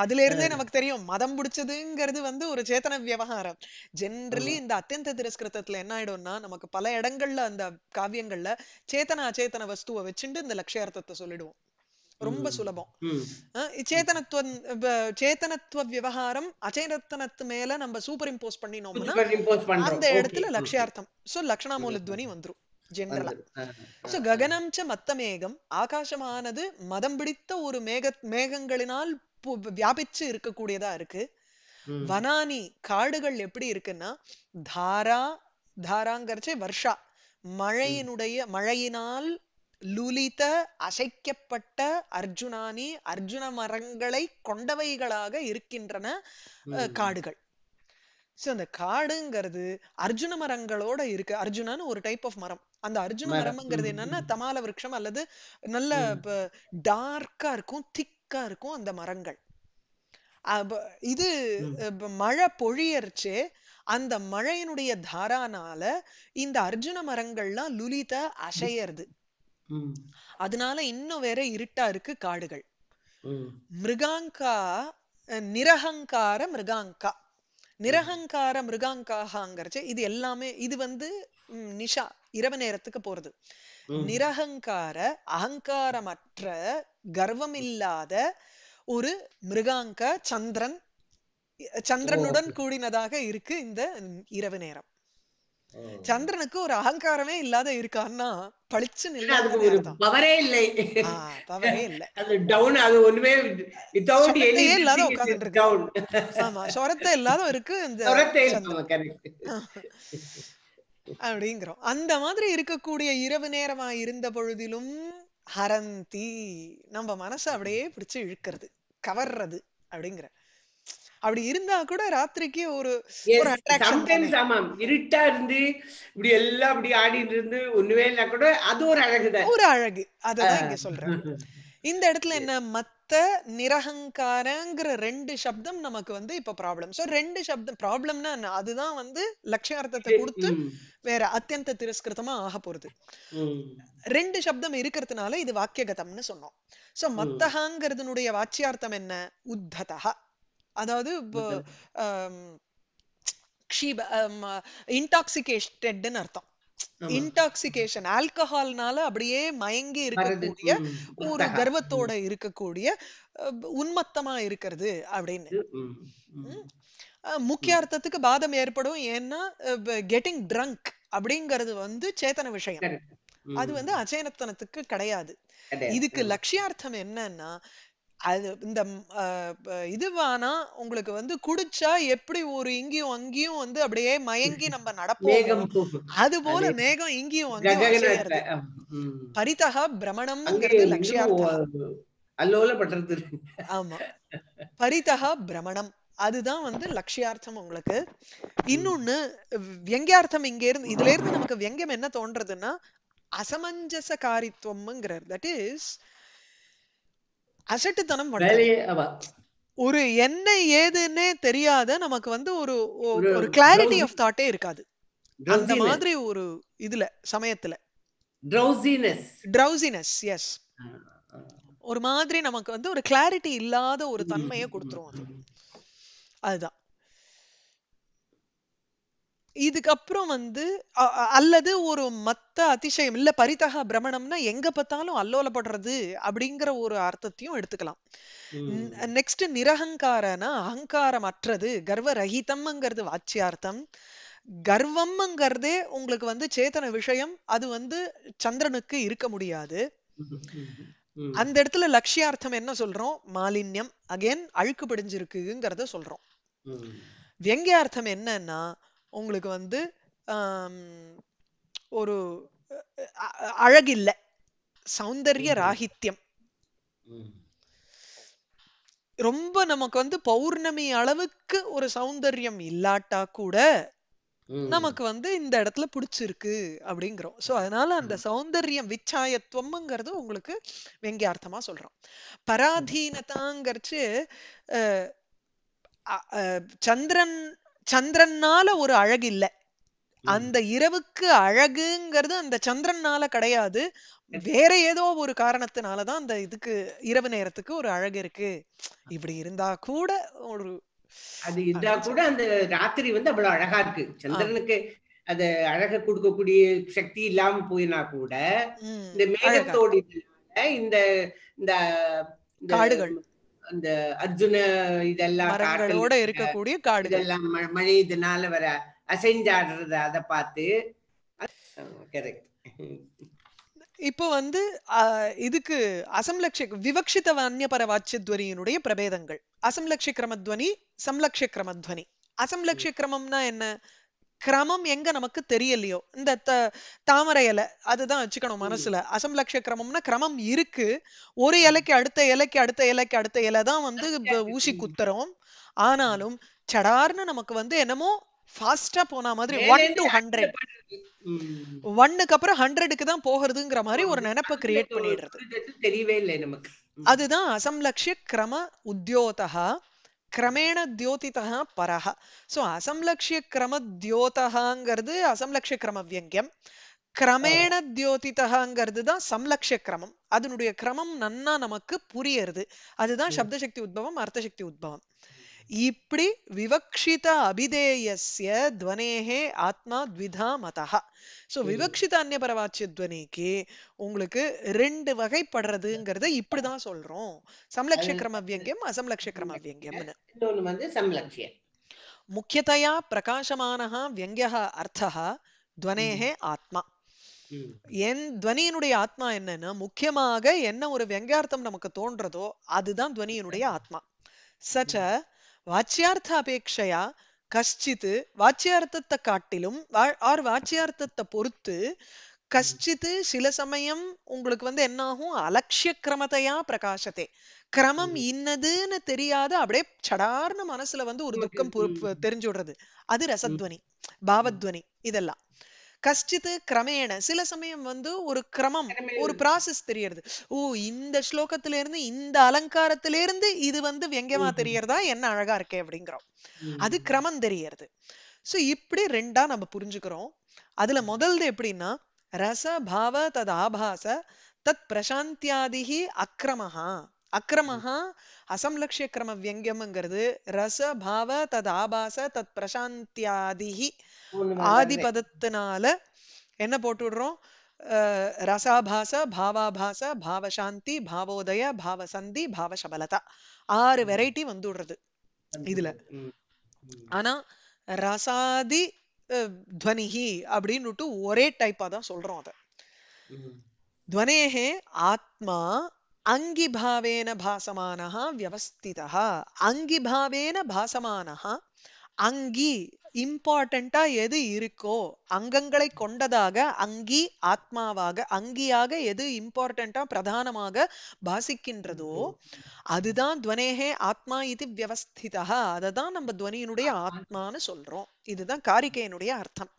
அதுல இருந்தே நமக்கு தெரியும் மதம் பிடிச்சதுங்கிறது வந்து ஒரு சேத்தன விவகாரம் ஜென்ரலி இந்த அத்தியந்த திரஸ்கிருதத்துல என்ன ஆயிடும்னா நமக்கு பல இடங்கள்ல அந்த காவியங்கள்ல சேத்தன அச்சேத்தன வஸ்துவை வச்சுட்டு இந்த லட்சியார்த்தத்தை சொல்லிடுவோம் ரொம்ப சுலபம் சேத்தனத்துவ சேத்தனத்துவ விவகாரம் அச்சேதனத்து மேல நம்ம சூப்பர் இம்போஸ் பண்ணினோம்னா அந்த இடத்துல லட்சியார்த்தம் சோ லட்சணாமூல துவனி வந்துரும் சோ ககனம் ச மத்த மேகம் ஆகாசமானது மதம் பிடித்த ஒரு மேக மேகங்களினால் வியாபிச்சு இருக்கக்கூடியதா இருக்கு வனானி காடுகள் எப்படி இருக்குன்னா தாரா தாராங்கிறச்சே வர்ஷா மழையினுடைய மழையினால் லுலித அசைக்கப்பட்ட அர்ஜுனானி அர்ஜுன மரங்களை கொண்டவைகளாக இருக்கின்றன காடுகள் சோ அந்த காடுங்கிறது அர்ஜுன மரங்களோட இருக்கு அர்ஜுனன் ஒரு டைப் ஆஃப் மரம் அந்த அர்ஜுன மரம்ங்கிறது என்னன்னா தமால விரக்ஷம் அல்லது நல்ல டார்க்கா இருக்கும் திக்கா இருக்கும் அந்த மரங்கள் இது மழை பொழியரிச்சு அந்த மழையினுடைய தாரானால இந்த அர்ஜுன மரங்கள்லாம் லுலித அசையறது அதனால இன்னும் வேற இருட்டா இருக்கு காடுகள் மிருகாங்கா நிரகங்கார மிருகாங்கா நிரகங்கார மிருகாங்காகங்கிறச்சு இது எல்லாமே இது வந்து நிஷா இரவு நேரத்துக்கு போறது நிரகங்கார அகங்காரமற்ற கர்வம் இல்லாத ஒரு மிருகாங்க சந்திரன் சந்திரனுடன் கூடினதாக இருக்கு இந்த இரவு நேரம் சந்திரனுக்கு ஒரு அகங்காரமே இல்லாத இருக்கான்னா பளிச்சு இல்ல பவரே இல்லை பவரே இல்ல அது டவுன் அது ஒண்ணுமே வித்அவுட் எனி இல்லாத உட்கார்ந்துட்டு இருக்கு ஆமா இல்லாத இருக்கு இந்த அப்படிங்கிறோம் அந்த மாதிரி இருக்கக்கூடிய இரவு நேரமா இருந்த பொழுதிலும் ஹரந்தி நம்ம மனசை அப்படியே பிடிச்சு இழுக்கிறது கவர்றது அப்படிங்கிற அப்படி இருந்தா கூட ராத்திரிக்கு ஒரு ஆமாம் இருட்டா இருந்து இப்படி எல்லாம் அப்படி ஆடிட்டு இருந்து ஒண்ணுமே இல்ல கூட அது ஒரு தான் ஒரு அழகு அதான் இங்க சொல்றேன் இந்த இடத்துல என்ன மத்த நிரகங்காரங்கிற ரெண்டு சப்தம் நமக்கு வந்து இப்ப ப்ராப்ளம் சோ ரெண்டு சப்தம் ப்ராப்ளம்னா என்ன அதுதான் வந்து லட்சியார்த்தத்தை கொடுத்து வேற அத்தியந்த திருஸ்கிருதமா ஆக போறது ரெண்டு சப்தம் இருக்கிறதுனால இது வாக்கியகதம்னு சொன்னோம் சோ மத்தகாங்கிறதுனுடைய வாச்சியார்த்தம் என்ன உத்ததா அதாவது க்ஷீப அர்த்தம் இன்டாக்சிகேஷன் ஆல்கஹால்னால அப்படியே மயங்கி இருக்கக்கூடிய ஒரு கர்வத்தோட இருக்கக்கூடிய உன்மத்தமா இருக்கிறது அப்படின்னு முக்கிய அர்த்தத்துக்கு பாதம் ஏற்படும் ஏன்னா கெட்டிங் ட்ரங்க் அப்படிங்கறது வந்து சேத்தன விஷயம் அது வந்து அச்சேனத்தனத்துக்கு கிடையாது இதுக்கு லட்சியார்த்தம் என்னன்னா அது இந்த இதுவானா உங்களுக்கு வந்து குடிச்சா எப்படி ஒரு இங்கேயும் அங்கேயும் வந்து அப்படியே மயங்கி நம்ம நடப்போம் அது போல மேகம் இங்கேயும் பரிதக பிரமணம் லட்சியார்த்தம் ஆமா பரிதகா பிரமணம் அதுதான் வந்து லட்சியார்த்தம் உங்களுக்கு இன்னொன்னு வியங்கியார்த்தம் இங்க இருந்து இதுல இருந்து நமக்கு வியங்கியம் என்ன தோன்றதுன்னா அசமஞ்சச காரித்துவம்ங்கிறது தட் இஸ் அசட்டுத்தனம் ஒரு என்ன ஏதுன்னே தெரியாத நமக்கு வந்து ஒரு ஒரு கிளாரிட்டி ஆஃப் தாட்டே இருக்காது அந்த மாதிரி ஒரு இதுல சமயத்துல ட்ரௌசினஸ் ட்ரௌசினஸ் எஸ் ஒரு மாதிரி நமக்கு வந்து ஒரு கிளாரிட்டி இல்லாத ஒரு தன்மையை கொடுத்துரும் அது அதுதான் இதுக்கப்புறம் வந்து அல்லது ஒரு மத்த அதிசயம் இல்ல பரிதக பிரமணம்னா எங்க பார்த்தாலும் அல்லோலப்படுறது அப்படிங்கிற ஒரு அர்த்தத்தையும் எடுத்துக்கலாம் நெக்ஸ்ட் நிரகங்காரனா அற்றது கர்வ ரஹிதம்ங்கிறது வாச்சியார்த்தம் கர்வம்ங்கிறதே உங்களுக்கு வந்து சேத்தன விஷயம் அது வந்து சந்திரனுக்கு இருக்க முடியாது அந்த இடத்துல லட்சியார்த்தம் என்ன சொல்றோம் மாலின்யம் அகேன் அழுக்கு படிஞ்சிருக்குங்கிறத சொல்றோம் வியங்கியார்த்தம் என்னன்னா உங்களுக்கு வந்து ஒரு அழகில்லை சௌந்தர்ய ராகித்யம் ரொம்ப நமக்கு வந்து பௌர்ணமி அளவுக்கு ஒரு சௌந்தர்யம் இல்லாட்டா கூட நமக்கு வந்து இந்த இடத்துல பிடிச்சிருக்கு அப்படிங்கிறோம் சோ அதனால அந்த சௌந்தர்யம் விச்சாயத்துவம்ங்கிறது உங்களுக்கு வெங்கியார்த்தமா சொல்றோம் பராதீனதாங்கிறச்சு சந்திரன் சந்திரனால ஒரு அழகு இல்ல அந்த இரவுக்கு அழகுங்கிறது அந்த சந்திரனால கிடையாது வேற ஏதோ ஒரு காரணத்தினாலதான் அந்த இதுக்கு இரவு நேரத்துக்கு ஒரு அழகு இருக்கு இப்படி இருந்தா கூட ஒரு அது இருந்தா கூட அந்த ராத்திரி வந்து அவ்வளவு அழகா இருக்கு சந்திரனுக்கு அது அழக கொடுக்கக்கூடிய சக்தி இல்லாம போயினா கூட இந்த மேகத்தோடு இந்த இந்த காடுகள் அந்த அர்ஜுன இதெல்லாம் மரங்களோட இருக்கக்கூடிய காடு இதெல்லாம் மழை இதனால வர அசைஞ்சாடுறத அதை பார்த்து கரெக்ட் இப்போ வந்து இதுக்கு அசம்லக்ஷ விவக்ஷித வான்யபர வாட்சியத்வரியினுடைய பிரபேதங்கள் அசம்லக்ஷ கிரமத்வனி சம்லக்ஷ கிரமத்வனி அசம்லக்ஷ கிரமம்னா என்ன கிரமம் எங்க நமக்கு தெரியலையோ இந்த தாமரை இலை அதுதான் வச்சுக்கணும் மனசுல அசம்லட்ச கிரமம்னா கிரமம் இருக்கு ஒரு இலைக்கு அடுத்த இலைக்கு அடுத்த இலைக்கு அடுத்த இலை தான் வந்து ஊசி குத்துறோம் ஆனாலும் சடார்னு நமக்கு வந்து என்னமோ ஃபாஸ்டா போன மாதிரி ஒன் டு ஹண்ட்ரட் ஒன்னுக்கு அப்புறம் ஹண்ட்ரடுக்கு தான் போகிறதுங்கிற மாதிரி ஒரு நினைப்ப கிரியேட் பண்ணிடுறது தெரியவே இல்லை நமக்கு அதுதான் அசம்லக்ஷ கிரம உத்தியோதகா கிரமேண தியோதிதா பரஹ சோ அசம்லட்சிய கிரம தியோதகாங்கிறது அசம்லக்ஷிய கிரம வியங்கியம் கிரமேண தியோதிதாங்கிறது தான் சம்லக்ஷிய கிரமம் அதனுடைய கிரமம் நன்னா நமக்கு புரியறது அதுதான் சப்தசக்தி உத்பவம் அர்த்தசக்தி உத்பவம் இப்படி விவக்ஷித அபிதேயசிய துவனேகே ஆத்மா த்விதா மதா ஸோ விவக்ஷித அந்நியபரவாச்சிய துவனிக்கு உங்களுக்கு ரெண்டு வகைப்படுறதுங்கிறத இப்படிதான் சொல்றோம் சம்லக்ஷ கிரமவியங்கியம் அசம்லக்ஷ கிரமவியங்கியம்னு வந்து சம்லக்ஷியம் முக்கியதையா பிரகாசமானः வியங்கியः துவனேகே ஆத்மா என் துவனியினுடைய ஆத்மா என்னன்னு முக்கியமாக என்ன ஒரு வியங்கார்த்தம் நமக்கு தோன்றதோ அதுதான் துவனியினுடைய ஆத்மா சச்ச வாச்சியார்த்தாபேட்சையா கஷ்டித்து வாச்சியார்த்தத்தை காட்டிலும் ஆர் வாச்சியார்த்தத்தை பொறுத்து கஷ்டித்து சில சமயம் உங்களுக்கு வந்து என்ன ஆகும் அலட்சிய கிரமத்தையா பிரகாசத்தை கிரமம் இன்னதுன்னு தெரியாத அப்படியே சடார்னு மனசுல வந்து ஒரு துக்கம் தெரிஞ்சு விடுறது அது ரசத்வனி பாவத்வனி இதெல்லாம் கஷ்டித்து கிரமேண சில சமயம் வந்து ஒரு கிரமம் ஒரு ப்ராசஸ் தெரியறது ஓ இந்த ஸ்லோகத்துல இருந்து இந்த அலங்காரத்துல இருந்து இது வந்து வியங்கமா தெரியறதா என்ன அழகா இருக்கே அப்படிங்கிறோம் அது கிரமம் தெரியறது சோ இப்படி ரெண்டா நம்ம புரிஞ்சுக்கிறோம் அதுல முதல்து எப்படின்னா ரச பாவ தத் ஆபாச தத் பிரசாந்தியாதிகி அக்கிரமஹா அக்கிரமஹா அசம்லக்ஷிய கிரம வியங்கியம்ங்கிறது ரச பாவ தத் ஆபாச தத் பிரசாந்தியாதிகி ஆதிபதத்தினால என்ன போட்டு விடுறோம் ரசாபாச பாவாபாச பாவசாந்தி பாவோதய பாவசந்தி பாவசபலதா ஆறு வெரைட்டி வந்துடுறது இதுல ஆனா ரசாதி துவனிகி அப்படின்னுட்டு ஒரே டைப்பா தான் சொல்றோம் அத துவனேகே ஆத்மா அங்கிபாவேன பாசமான வியவஸ்திதா அங்கிபாவேன பாசமான அங்கி இம்பார்ட்டண்டா எது இருக்கோ அங்கங்களை கொண்டதாக அங்கி ஆத்மாவாக அங்கியாக எது இம்பார்ட்டண்டா பிரதானமாக பாசிக்கின்றதோ அதுதான் துவனேகே ஆத்மா இது வியவஸ்திதா அதை தான் நம்ம துவனியினுடைய ஆத்மான்னு சொல்றோம் இதுதான் காரிக்கையனுடைய அர்த்தம்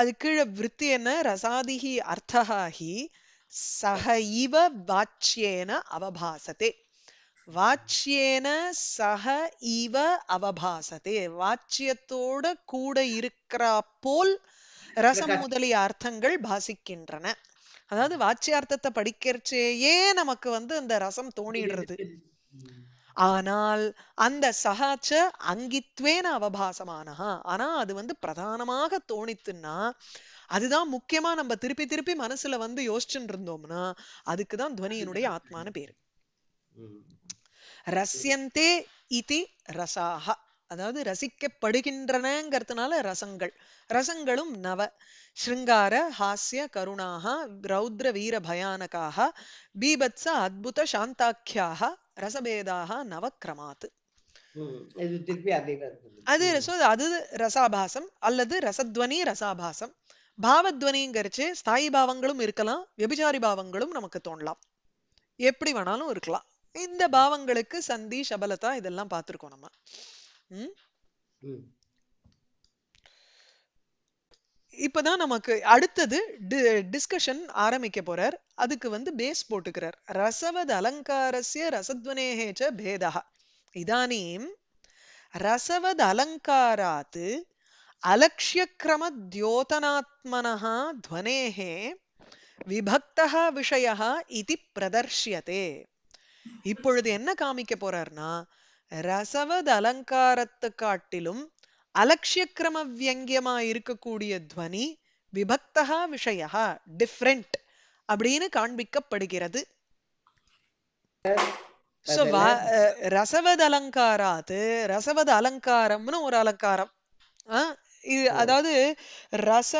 அது கீழே விற்பி என்ன ரசாதிகி அர்த்தஹாஹி சக இவ வாச்சியேன அவபாசத்தே வாச்சியேன சக இவ அவபாசத்தே வாச்சியத்தோட கூட இருக்கிறா போல் ரசம் முதலிய அர்த்தங்கள் பாசிக்கின்றன அதாவது வாச்சியார்த்தத்தை படிக்கிறச்சேயே நமக்கு வந்து அந்த ரசம் தோணிடுறது ஆனால் அந்த சகாச்ச அங்கித்வேன அவபாசமானஹா ஆனா அது வந்து பிரதானமாக தோணித்துன்னா அதுதான் முக்கியமா நம்ம திருப்பி திருப்பி மனசுல வந்து யோசிச்சுட்டு இருந்தோம்னா அதுக்குதான் துவனியினுடைய ஆத்மான பேரு ரஸ்யந்தே இதி ரசாக அதாவது ரசிக்கப்படுகின்றனங்கிறதுனால ரசங்கள் ரசங்களும் நவ ஸ்ருங்கார ஹாஸ்ய கருணாக ரௌத்ர வீர பயானகாக பீபத்ச அத்புத சாந்தாக்கியாக ரசபேதாக நவக்கிரமாத்து அது அது ரசாபாசம் அல்லது ரசத்வனி ரசாபாசம் பாவத்வனிங்கிறச்சு ஸ்தாயி பாவங்களும் இருக்கலாம் வெபிச்சாரி பாவங்களும் நமக்கு தோணலாம் எப்படி வேணாலும் இருக்கலாம் இந்த பாவங்களுக்கு சந்தி சபலதா இதெல்லாம் பார்த்திருக்கோம் நம்ம உம் இப்பதான் நமக்கு அடுத்தது டிஸ்கஷன் ஆரம்பிக்க போறார் அதுக்கு வந்து பேஸ் போட்டுக்கிறார் ரசவத் அலங்காரஸ்ய ரசத்வனேஹேச்ச பேதா இதானீம் ரசவத் அலக்ஷியக்கிரம அலக்ஷியக்கிரமத்யோதனாத்மனः ध्वनेः விபக்தா விஷய இது பிரதர்ஷியதே இப்பொழுது என்ன காமிக்க போறார்னா ரசவத் அலங்காரத்தை காட்டிலும் அலட்சியக்கிரம வியங்கியமா இருக்கக்கூடிய துவனி விபக்தகா விஷயா டிஃப்ரெண்ட் அப்படின்னு காண்பிக்கப்படுகிறது ரசவத அலங்காராது ரசவத அலங்காரம்னு ஒரு அலங்காரம் இது அதாவது ரச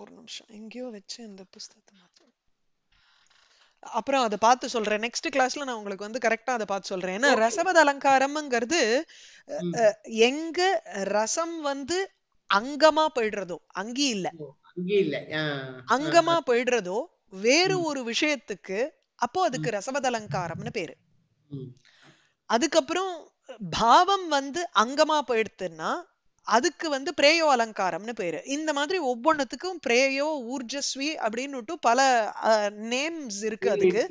ஒரு நிமிஷம் எங்கேயோ வச்சு இந்த புஸ்தகத்தை அப்புறம் அதை பார்த்து சொல்றேன் நெக்ஸ்ட் கிளாஸ்ல நான் உங்களுக்கு வந்து கரெக்டா அதை பார்த்து சொல்றேன் ஏன்னா ரசபத அலங்காரம்ங்கிறது எங்க ரசம் வந்து அங்கமா போயிடுறதோ அங்கே இல்ல அங்கமா போயிடுறதோ வேறு ஒரு விஷயத்துக்கு அப்போ அதுக்கு ரசபத அலங்காரம்னு பேரு அதுக்கப்புறம் பாவம் வந்து அங்கமா போயிடுத்துன்னா அதுக்கு வந்து பிரேயோ அலங்காரம்னு பேரு இந்த மாதிரி ஒவ்வொன்றத்துக்கும் பிரேயோ ஊர்ஜஸ்வி அப்படின்னுட்டு பல நேம்ஸ் இருக்கு அதுக்கு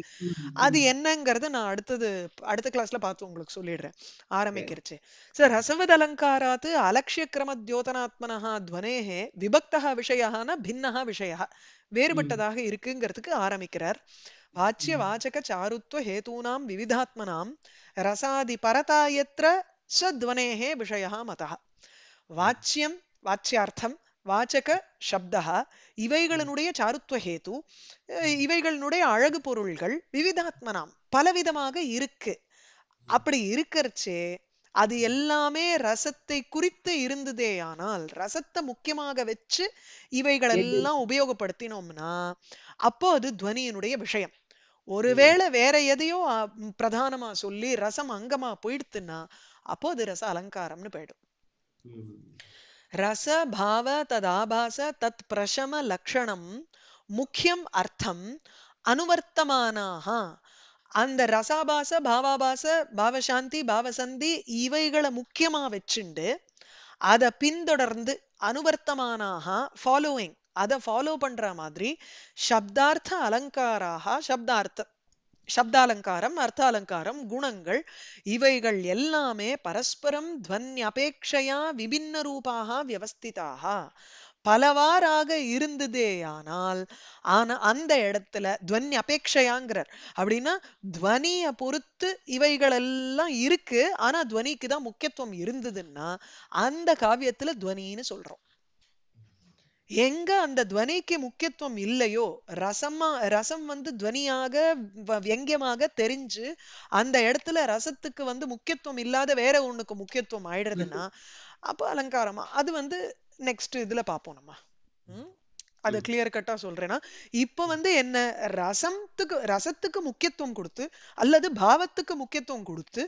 அது என்னங்கறத நான் அடுத்தது அடுத்த கிளாஸ்ல பார்த்து உங்களுக்கு சொல்லிடுறேன் ஆரம்பிக்கிறச்சு சார் ரசவத் அலங்காராத்து அலட்சிய கிரம தியோதனாத்மனஹா துவனேகே விபக்தா விஷயானா பின்னஹா விஷயா வேறுபட்டதாக இருக்குங்கிறதுக்கு ஆரம்பிக்கிறார் வாச்சிய வாச்சக சாருத்வ ஹேதூனாம் விவிதாத்மனாம் ரசாதி பரதாயத்ர சத்வனேகே விஷயா மதா வாச்சியம் வாச்சியார்த்தம் வாச்சக சப்தா இவைகளினுடைய சாருத்வஹேத்து இவைகளினுடைய அழகு பொருள்கள் விவிதாத்மனாம் பலவிதமாக இருக்கு அப்படி இருக்கிறச்சே அது எல்லாமே ரசத்தை குறித்து இருந்ததே ஆனால் ரசத்தை முக்கியமாக வச்சு இவைகள் எல்லாம் உபயோகப்படுத்தினோம்னா அப்போ அது துவனியினுடைய விஷயம் ஒருவேளை வேற எதையோ பிரதானமா சொல்லி ரசம் அங்கமா போயிடுத்துன்னா அப்போ அது ரச அலங்காரம்னு போயிடும் ரச பாவ ததாபாச தத் பிரசம லக்ஷணம் முக்கியம் அர்த்தம் அனுவர்த்தமானாக அந்த ரசாபாச பாவாபாச பாவசாந்தி பாவசந்தி இவைகளை முக்கியமா வச்சுண்டு அதை பின்தொடர்ந்து அனுவர்த்தமானாக ஃபாலோயிங் அதை ஃபாலோ பண்ற மாதிரி சப்தார்த்த அலங்காராக சப்தார்த்த சப்தாலங்காரம் அர்த்தாலங்காரம் குணங்கள் இவைகள் எல்லாமே பரஸ்பரம் துவன் அபேட்சையா விபின்ன ரூபாக வியவஸ்திதாக பலவாறாக இருந்ததேயானால் ஆனா அந்த இடத்துல துவனி அபேட்சையாங்கிறார் அப்படின்னா துவனிய பொறுத்து இவைகள் எல்லாம் இருக்கு ஆனா துவனிக்கு தான் முக்கியத்துவம் இருந்ததுன்னா அந்த காவியத்துல துவனின்னு சொல்றோம் எங்க அந்த துவனிக்கு முக்கியத்துவம் இல்லையோ ரசமா ரசம் வந்து துவனியாக வியங்கியமாக தெரிஞ்சு அந்த இடத்துல ரசத்துக்கு வந்து முக்கியத்துவம் இல்லாத வேற ஒண்ணுக்கு முக்கியத்துவம் ஆயிடுறதுன்னா அப்போ அலங்காரமா அது வந்து நெக்ஸ்ட் இதுல பாப்போம் நம்ம அது கிளியர் கட்டா சொல்றேன்னா இப்ப வந்து என்ன ரசத்துக்கு ரசத்துக்கு முக்கியத்துவம் கொடுத்து அல்லது பாவத்துக்கு முக்கியத்துவம் கொடுத்து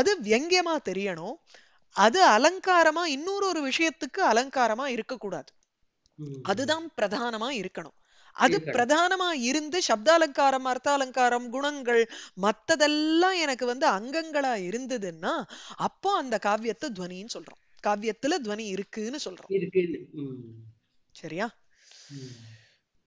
அது வியங்கியமா தெரியணும் அது அலங்காரமா இன்னொரு ஒரு விஷயத்துக்கு அலங்காரமா இருக்கக்கூடாது அதுதான் பிரதானமா இருக்கணும் அது பிரதானமா இருந்து சப்தாலங்காரம் அர்த்தாலங்காரம் குணங்கள் மத்ததெல்லாம் எனக்கு வந்து அங்கங்களா இருந்ததுன்னா அப்போ அந்த காவியத்தை துவனின்னு சொல்றோம் காவியத்துல துவனி இருக்குன்னு சொல்றோம் சரியா